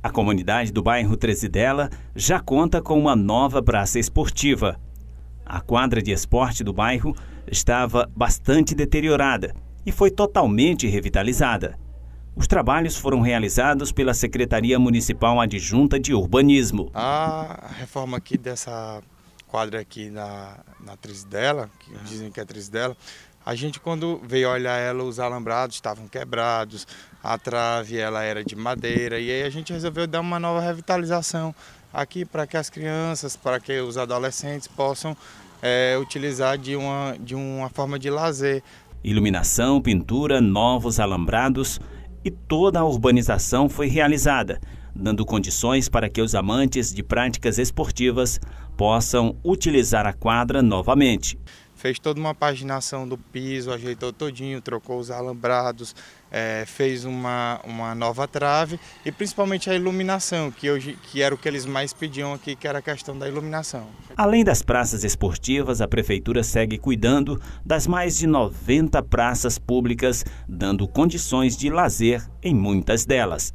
A comunidade do bairro Trezidela já conta com uma nova praça esportiva. A quadra de esporte do bairro estava bastante deteriorada e foi totalmente revitalizada. Os trabalhos foram realizados pela Secretaria Municipal Adjunta de Urbanismo. A reforma aqui dessa quadra aqui na, na dela, que é. dizem que é dela. a gente quando veio olhar ela, os alambrados estavam quebrados, a trave ela era de madeira, e aí a gente resolveu dar uma nova revitalização aqui para que as crianças, para que os adolescentes possam é, utilizar de uma, de uma forma de lazer. Iluminação, pintura, novos alambrados e toda a urbanização foi realizada, dando condições para que os amantes de práticas esportivas possam utilizar a quadra novamente. Fez toda uma paginação do piso, ajeitou todinho, trocou os alambrados, é, fez uma, uma nova trave e principalmente a iluminação, que, hoje, que era o que eles mais pediam aqui, que era a questão da iluminação. Além das praças esportivas, a Prefeitura segue cuidando das mais de 90 praças públicas, dando condições de lazer em muitas delas.